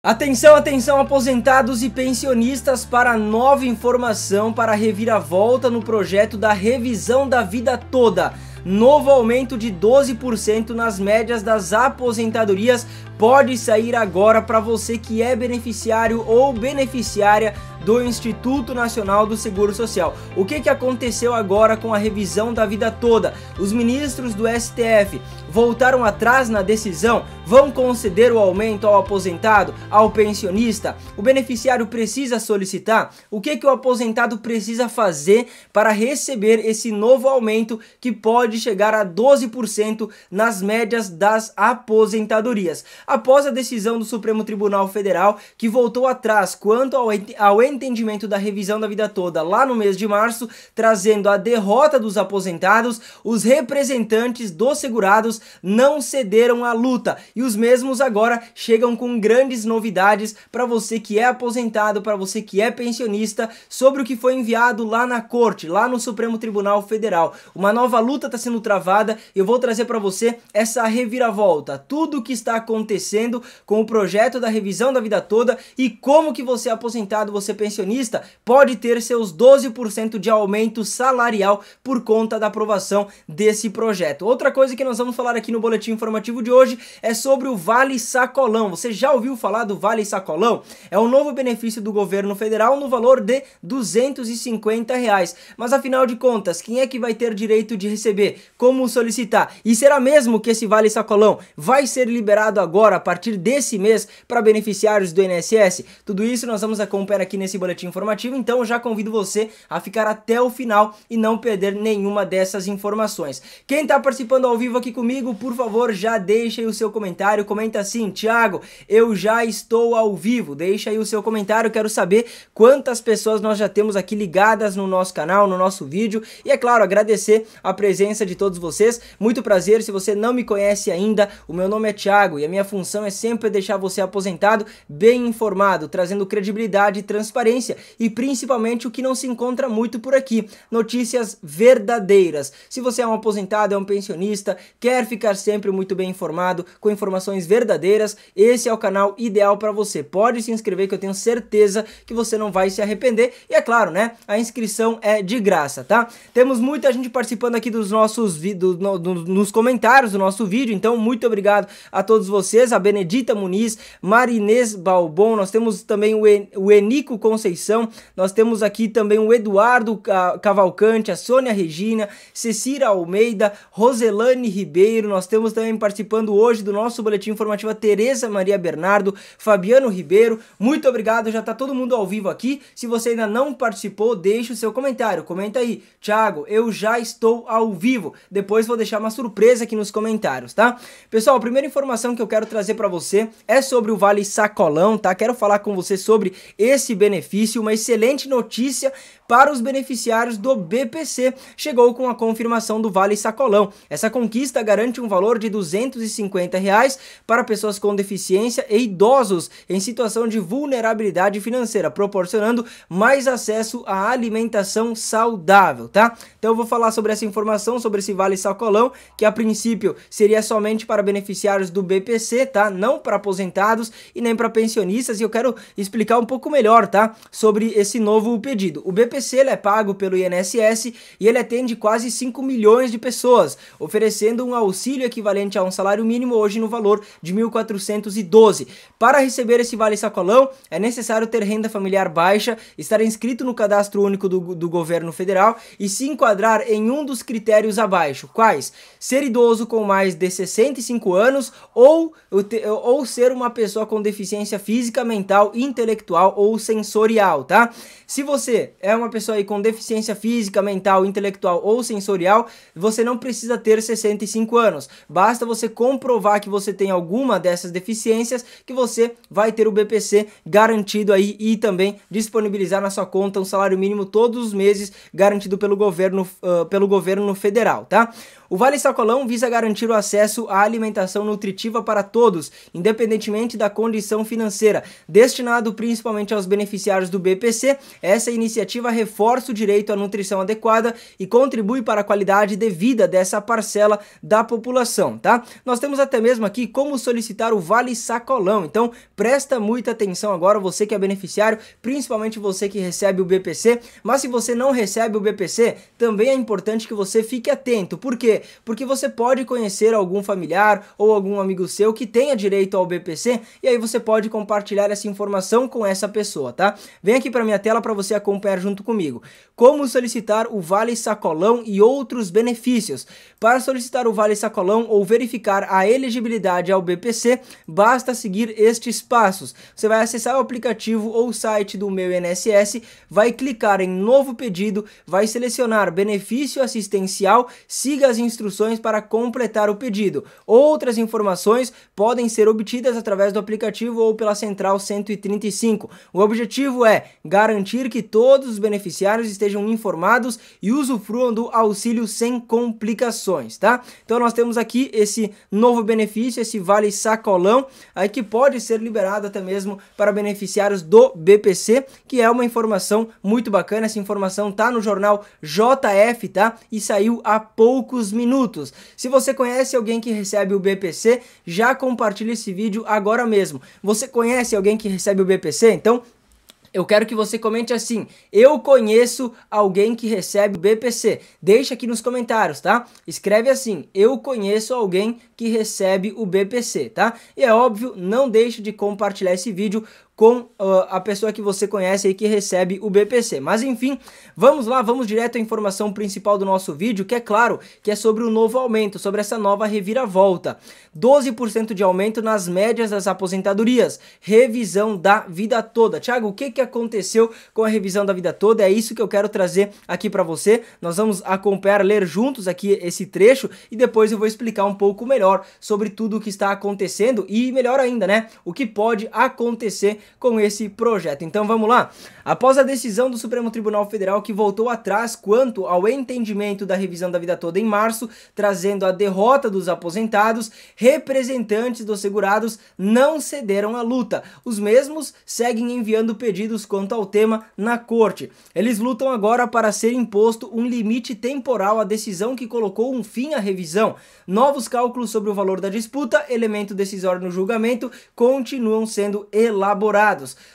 Atenção, atenção aposentados e pensionistas para nova informação para reviravolta no projeto da revisão da vida toda. Novo aumento de 12% nas médias das aposentadorias pode sair agora para você que é beneficiário ou beneficiária do Instituto Nacional do Seguro Social. O que, que aconteceu agora com a revisão da vida toda? Os ministros do STF voltaram atrás na decisão, vão conceder o aumento ao aposentado, ao pensionista? O beneficiário precisa solicitar? O que, que o aposentado precisa fazer para receber esse novo aumento que pode chegar a 12% nas médias das aposentadorias? Após a decisão do Supremo Tribunal Federal, que voltou atrás quanto ao, ent ao entendimento da revisão da vida toda lá no mês de março, trazendo a derrota dos aposentados, os representantes dos segurados não cederam à luta e os mesmos agora chegam com grandes novidades para você que é aposentado, para você que é pensionista, sobre o que foi enviado lá na corte, lá no Supremo Tribunal Federal. Uma nova luta está sendo travada e eu vou trazer para você essa reviravolta, tudo o que está acontecendo com o projeto da revisão da vida toda e como que você é aposentado, você é pensionista, pode ter seus 12% de aumento salarial por conta da aprovação desse projeto. Outra coisa que nós vamos falar falar aqui no boletim informativo de hoje é sobre o Vale Sacolão. Você já ouviu falar do Vale Sacolão? É um novo benefício do governo federal no valor de 250 reais. Mas afinal de contas, quem é que vai ter direito de receber? Como solicitar? E será mesmo que esse Vale Sacolão vai ser liberado agora, a partir desse mês, para beneficiários do INSS? Tudo isso nós vamos acompanhar aqui nesse boletim informativo, então já convido você a ficar até o final e não perder nenhuma dessas informações. Quem está participando ao vivo aqui comigo comigo, por favor, já deixa aí o seu comentário. Comenta assim, Thiago, eu já estou ao vivo. Deixa aí o seu comentário, quero saber quantas pessoas nós já temos aqui ligadas no nosso canal, no nosso vídeo. E é claro, agradecer a presença de todos vocês. Muito prazer, se você não me conhece ainda, o meu nome é Thiago e a minha função é sempre deixar você aposentado, bem informado, trazendo credibilidade e transparência e principalmente o que não se encontra muito por aqui, notícias verdadeiras. Se você é um aposentado, é um pensionista, quer ficar sempre muito bem informado, com informações verdadeiras, esse é o canal ideal para você. Pode se inscrever que eu tenho certeza que você não vai se arrepender. E é claro, né? A inscrição é de graça, tá? Temos muita gente participando aqui dos nossos vídeos, nos comentários do nosso vídeo, então muito obrigado a todos vocês, a Benedita Muniz, Marinês Balbon, nós temos também o, en, o Enico Conceição, nós temos aqui também o Eduardo Cavalcante, a Sônia Regina, Cecira Almeida, Roselane Ribeiro, Pinheiro, nós temos também participando hoje do nosso boletim informativo a Tereza Maria Bernardo, Fabiano Ribeiro. Muito obrigado, já está todo mundo ao vivo aqui. Se você ainda não participou, deixe o seu comentário. Comenta aí, Thiago, eu já estou ao vivo. Depois vou deixar uma surpresa aqui nos comentários, tá? Pessoal, a primeira informação que eu quero trazer para você é sobre o Vale Sacolão, tá? Quero falar com você sobre esse benefício, uma excelente notícia para os beneficiários do BPC, chegou com a confirmação do Vale Sacolão. Essa conquista garante um valor de R$ 250 reais para pessoas com deficiência e idosos em situação de vulnerabilidade financeira, proporcionando mais acesso à alimentação saudável, tá? Então eu vou falar sobre essa informação, sobre esse Vale Sacolão, que a princípio seria somente para beneficiários do BPC, tá? Não para aposentados e nem para pensionistas, e eu quero explicar um pouco melhor, tá? Sobre esse novo pedido. O BPC PPC ele é pago pelo INSS e ele atende quase 5 milhões de pessoas, oferecendo um auxílio equivalente a um salário mínimo hoje no valor de 1.412. Para receber esse Vale Sacolão, é necessário ter renda familiar baixa, estar inscrito no cadastro único do, do governo federal e se enquadrar em um dos critérios abaixo, quais? Ser idoso com mais de 65 anos ou, ou ser uma pessoa com deficiência física, mental, intelectual ou sensorial, tá? Se você é uma uma pessoa aí com deficiência física, mental, intelectual ou sensorial, você não precisa ter 65 anos. Basta você comprovar que você tem alguma dessas deficiências que você vai ter o BPC garantido aí e também disponibilizar na sua conta um salário mínimo todos os meses garantido pelo governo, uh, pelo governo federal, tá? O Vale Sacolão visa garantir o acesso à alimentação nutritiva para todos, independentemente da condição financeira. Destinado principalmente aos beneficiários do BPC, essa iniciativa reforça o direito à nutrição adequada e contribui para a qualidade de vida dessa parcela da população, tá? Nós temos até mesmo aqui como solicitar o Vale Sacolão, então presta muita atenção agora, você que é beneficiário, principalmente você que recebe o BPC, mas se você não recebe o BPC, também é importante que você fique atento, por quê? Porque você pode conhecer algum familiar ou algum amigo seu que tenha direito ao BPC e aí você pode compartilhar essa informação com essa pessoa, tá? Vem aqui para minha tela para você acompanhar junto comigo. Como solicitar o Vale Sacolão e outros benefícios. Para solicitar o Vale Sacolão ou verificar a elegibilidade ao BPC, basta seguir estes passos. Você vai acessar o aplicativo ou site do Meu INSS, vai clicar em Novo Pedido, vai selecionar Benefício Assistencial, siga as instruções para completar o pedido. Outras informações podem ser obtidas através do aplicativo ou pela Central 135. O objetivo é garantir que todos os benefícios beneficiários estejam informados e usufruam do auxílio sem complicações, tá? Então nós temos aqui esse novo benefício, esse vale sacolão, aí que pode ser liberado até mesmo para beneficiários do BPC, que é uma informação muito bacana, essa informação tá no jornal JF, tá? E saiu há poucos minutos. Se você conhece alguém que recebe o BPC, já compartilhe esse vídeo agora mesmo. Você conhece alguém que recebe o BPC? Então eu quero que você comente assim: eu conheço alguém que recebe BPC. Deixa aqui nos comentários, tá? Escreve assim: eu conheço alguém que recebe o BPC, tá? E é óbvio, não deixe de compartilhar esse vídeo com uh, a pessoa que você conhece e que recebe o BPC. Mas enfim, vamos lá, vamos direto à informação principal do nosso vídeo, que é claro, que é sobre o novo aumento, sobre essa nova reviravolta. 12% de aumento nas médias das aposentadorias, revisão da vida toda. Tiago, o que, que aconteceu com a revisão da vida toda? É isso que eu quero trazer aqui para você. Nós vamos acompanhar, ler juntos aqui esse trecho e depois eu vou explicar um pouco melhor sobre tudo o que está acontecendo e melhor ainda, né? O que pode acontecer com esse projeto. Então vamos lá. Após a decisão do Supremo Tribunal Federal que voltou atrás quanto ao entendimento da revisão da vida toda em março, trazendo a derrota dos aposentados, representantes dos segurados não cederam à luta. Os mesmos seguem enviando pedidos quanto ao tema na corte. Eles lutam agora para ser imposto um limite temporal à decisão que colocou um fim à revisão. Novos cálculos sobre o valor da disputa, elemento decisório no julgamento, continuam sendo elaborados.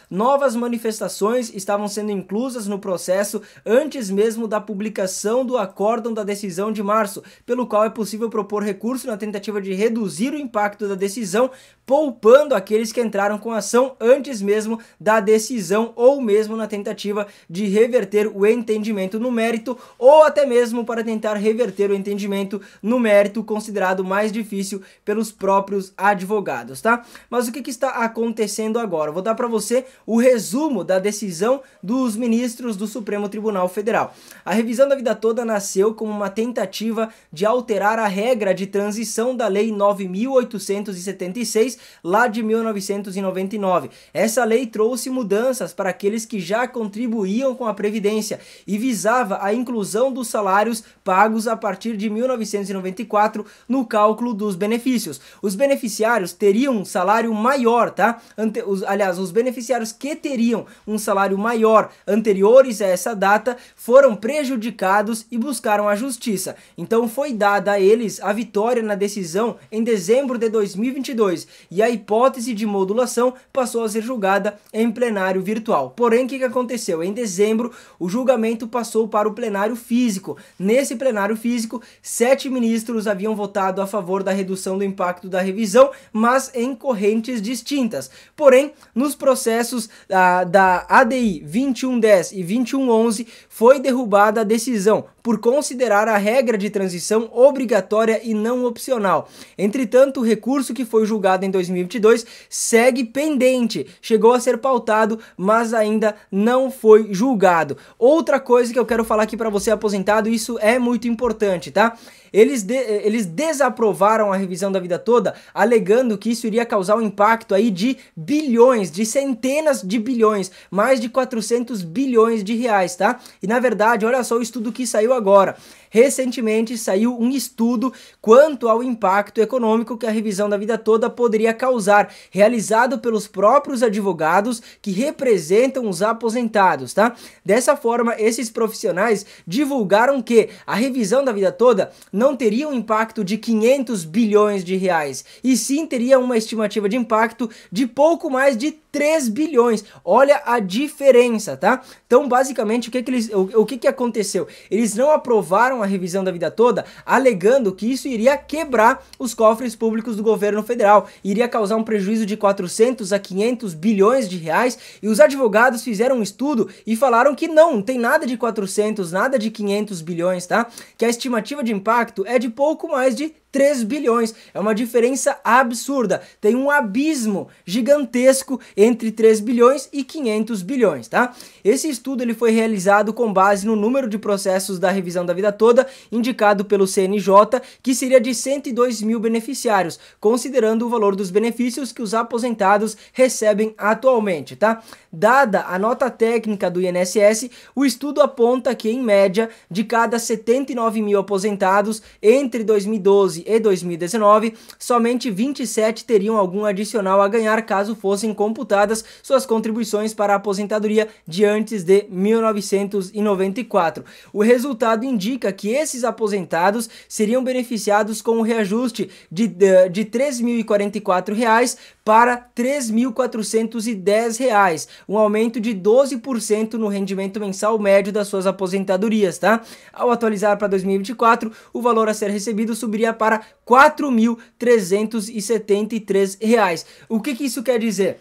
Novas manifestações estavam sendo inclusas no processo antes mesmo da publicação do acórdão da decisão de março, pelo qual é possível propor recurso na tentativa de reduzir o impacto da decisão, poupando aqueles que entraram com ação antes mesmo da decisão ou mesmo na tentativa de reverter o entendimento no mérito ou até mesmo para tentar reverter o entendimento no mérito considerado mais difícil pelos próprios advogados, tá? Mas o que, que está acontecendo agora? Vou dar passar para você o resumo da decisão dos ministros do Supremo Tribunal Federal. A revisão da vida toda nasceu como uma tentativa de alterar a regra de transição da Lei 9876 lá de 1999. Essa lei trouxe mudanças para aqueles que já contribuíam com a previdência e visava a inclusão dos salários pagos a partir de 1994 no cálculo dos benefícios. Os beneficiários teriam um salário maior, tá? Ante, os, aliás, caso, os beneficiários que teriam um salário maior anteriores a essa data foram prejudicados e buscaram a justiça. Então foi dada a eles a vitória na decisão em dezembro de 2022 e a hipótese de modulação passou a ser julgada em plenário virtual. Porém, o que, que aconteceu? Em dezembro, o julgamento passou para o plenário físico. Nesse plenário físico, sete ministros haviam votado a favor da redução do impacto da revisão, mas em correntes distintas. Porém, no nos processos ah, da ADI 2110 e 2111 foi derrubada a decisão por considerar a regra de transição obrigatória e não opcional. Entretanto, o recurso que foi julgado em 2022 segue pendente, chegou a ser pautado, mas ainda não foi julgado. Outra coisa que eu quero falar aqui para você aposentado, isso é muito importante, tá? Eles, de, eles desaprovaram a revisão da vida toda, alegando que isso iria causar um impacto aí de bilhões, de centenas de bilhões, mais de 400 bilhões de reais, tá? E na verdade, olha só o estudo que saiu agora recentemente saiu um estudo quanto ao impacto econômico que a revisão da vida toda poderia causar, realizado pelos próprios advogados que representam os aposentados, tá? Dessa forma, esses profissionais divulgaram que a revisão da vida toda não teria um impacto de 500 bilhões de reais, e sim teria uma estimativa de impacto de pouco mais de 3 bilhões. Olha a diferença, tá? Então, basicamente, o que, que eles, o, o que, que aconteceu? Eles não aprovaram uma revisão da vida toda, alegando que isso iria quebrar os cofres públicos do governo federal, iria causar um prejuízo de 400 a 500 bilhões de reais, e os advogados fizeram um estudo e falaram que não, não tem nada de 400, nada de 500 bilhões, tá? Que a estimativa de impacto é de pouco mais de 3 bilhões. É uma diferença absurda. Tem um abismo gigantesco entre 3 bilhões e 500 bilhões, tá? Esse estudo ele foi realizado com base no número de processos da revisão da vida toda, indicado pelo CNJ, que seria de 102 mil beneficiários, considerando o valor dos benefícios que os aposentados recebem atualmente, tá? Dada a nota técnica do INSS, o estudo aponta que, em média, de cada 79 mil aposentados, entre 2012 e 2019, somente 27 teriam algum adicional a ganhar caso fossem computadas suas contribuições para a aposentadoria de antes de 1994. O resultado indica que esses aposentados seriam beneficiados com o um reajuste de, de, de R$ 3.044 para R$ 3.410, um aumento de 12% no rendimento mensal médio das suas aposentadorias, tá? Ao atualizar para 2024, o valor a ser recebido subiria para para R$ 4.373. O que, que isso quer dizer?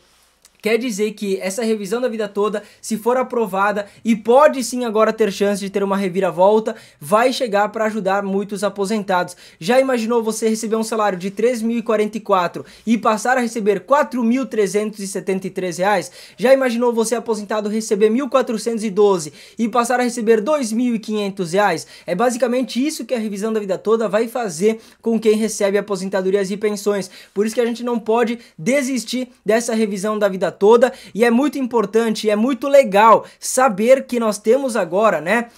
quer dizer que essa revisão da vida toda, se for aprovada e pode sim agora ter chance de ter uma reviravolta, vai chegar para ajudar muitos aposentados. Já imaginou você receber um salário de 3.044 e passar a receber 4.373 reais? Já imaginou você aposentado receber 1.412 e passar a receber 2.500 reais? É basicamente isso que a revisão da vida toda vai fazer com quem recebe aposentadorias e pensões. Por isso que a gente não pode desistir dessa revisão da vida toda e é muito importante, é muito legal saber que nós temos agora, né,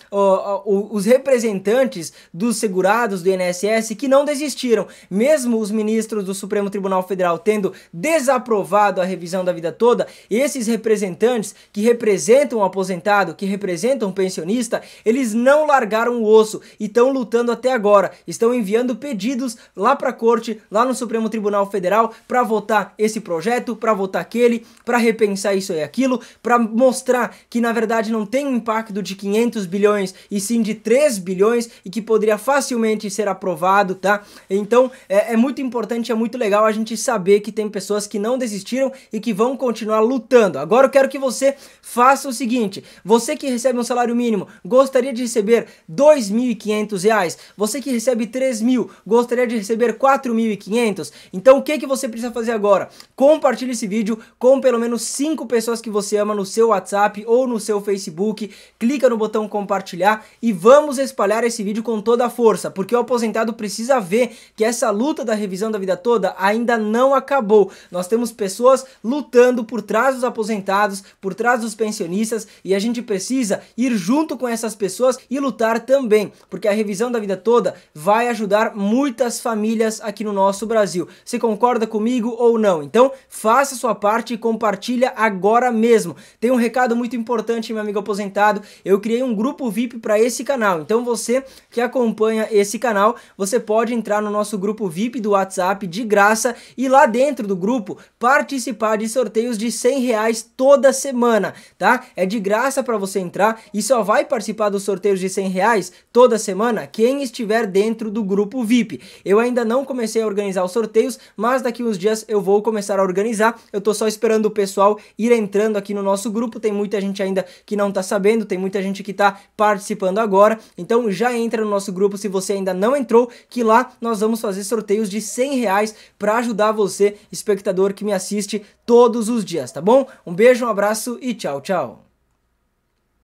os representantes dos segurados do INSS que não desistiram, mesmo os ministros do Supremo Tribunal Federal tendo desaprovado a revisão da vida toda, esses representantes que representam o aposentado, que representam o pensionista, eles não largaram o osso e estão lutando até agora, estão enviando pedidos lá para a corte, lá no Supremo Tribunal Federal para votar esse projeto, para votar aquele, para repensar isso e aquilo, para mostrar que na verdade não tem impacto de 500 bilhões e sim de 3 bilhões e que poderia facilmente ser aprovado, tá? Então é, é muito importante, é muito legal a gente saber que tem pessoas que não desistiram e que vão continuar lutando. Agora eu quero que você faça o seguinte: você que recebe um salário mínimo gostaria de receber R$ 2.500, você que recebe R$ 3.000 gostaria de receber R$ 4.500. Então o que que você precisa fazer agora? Compartilhe esse vídeo com pelo pelo menos 5 pessoas que você ama no seu WhatsApp ou no seu Facebook, clica no botão compartilhar e vamos espalhar esse vídeo com toda a força, porque o aposentado precisa ver que essa luta da revisão da vida toda ainda não acabou. Nós temos pessoas lutando por trás dos aposentados, por trás dos pensionistas e a gente precisa ir junto com essas pessoas e lutar também, porque a revisão da vida toda vai ajudar muitas famílias aqui no nosso Brasil. Você concorda comigo ou não? Então, faça sua parte e compartilhe compartilha agora mesmo. Tem um recado muito importante, meu amigo aposentado. Eu criei um grupo VIP para esse canal. Então você que acompanha esse canal, você pode entrar no nosso grupo VIP do WhatsApp de graça e lá dentro do grupo participar de sorteios de 100 reais toda semana, tá? É de graça para você entrar e só vai participar dos sorteios de 100 reais toda semana quem estiver dentro do grupo VIP. Eu ainda não comecei a organizar os sorteios, mas daqui uns dias eu vou começar a organizar. Eu tô só esperando pessoal ir entrando aqui no nosso grupo. Tem muita gente ainda que não tá sabendo, tem muita gente que tá participando agora. Então já entra no nosso grupo se você ainda não entrou, que lá nós vamos fazer sorteios de 100 reais para ajudar você, espectador que me assiste todos os dias, tá bom? Um beijo, um abraço e tchau, tchau.